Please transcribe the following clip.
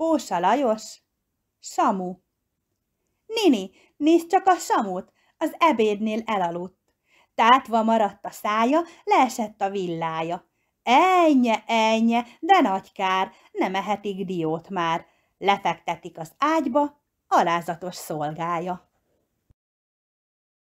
Pósa Lajos, Samu. Nini, nézd csak a Samut, az ebédnél elaludt. Tátva maradt a szája, leesett a villája. Ennye, ennye, de nagy kár, nem ehetik diót már. Lefektetik az ágyba, alázatos szolgája.